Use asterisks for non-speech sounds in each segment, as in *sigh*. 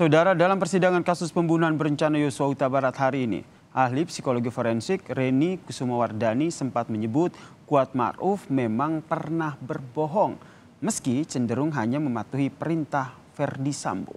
Saudara dalam persidangan kasus pembunuhan berencana Yosua Huta Barat hari ini, ahli psikologi forensik Reni Kusumawardani sempat menyebut Kuat Ma'ruf memang pernah berbohong, meski cenderung hanya mematuhi perintah Verdi Sambo.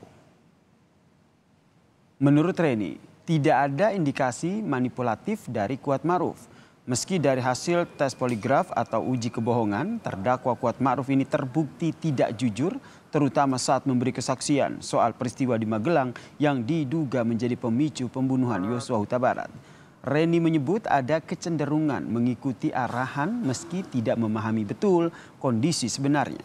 Menurut Reni, tidak ada indikasi manipulatif dari Kuat Ma'ruf. Meski dari hasil tes poligraf atau uji kebohongan, terdakwa Kuat Ma'ruf ini terbukti tidak jujur, terutama saat memberi kesaksian soal peristiwa di Magelang yang diduga menjadi pemicu pembunuhan Yosua Huta Barat. Reni menyebut ada kecenderungan mengikuti arahan meski tidak memahami betul kondisi sebenarnya.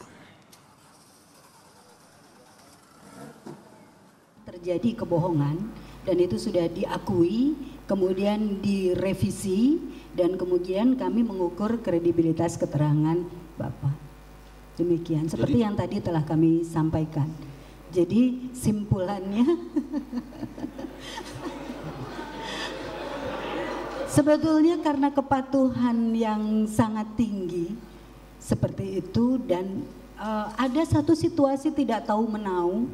Terjadi kebohongan dan itu sudah diakui, kemudian direvisi dan kemudian kami mengukur kredibilitas keterangan Bapak. Demikian seperti Jadi, yang tadi telah kami sampaikan. Jadi simpulannya *laughs* Sebetulnya karena kepatuhan yang sangat tinggi seperti itu dan uh, ada satu situasi tidak tahu menau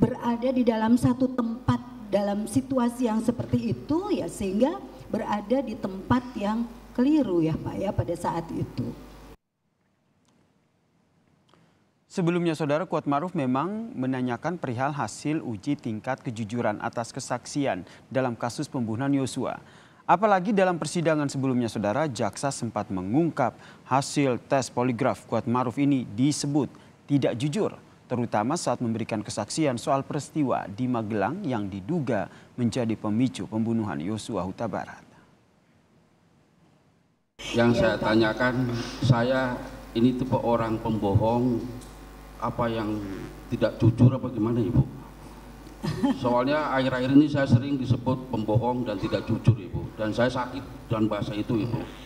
berada di dalam satu tempat dalam situasi yang seperti itu ya sehingga berada di tempat yang keliru ya Pak ya pada saat itu. Sebelumnya Saudara Kuat Maruf memang menanyakan perihal hasil uji tingkat kejujuran atas kesaksian dalam kasus pembunuhan Yosua. Apalagi dalam persidangan sebelumnya Saudara, jaksa sempat mengungkap hasil tes poligraf Kuat Maruf ini disebut tidak jujur terutama saat memberikan kesaksian soal peristiwa di Magelang yang diduga menjadi pemicu pembunuhan Yosua Huta Barat yang saya tanyakan saya ini tipe orang pembohong apa yang tidak jujur apa gimana ibu soalnya akhir-akhir ini saya sering disebut pembohong dan tidak jujur ibu dan saya sakit dan bahasa itu ibu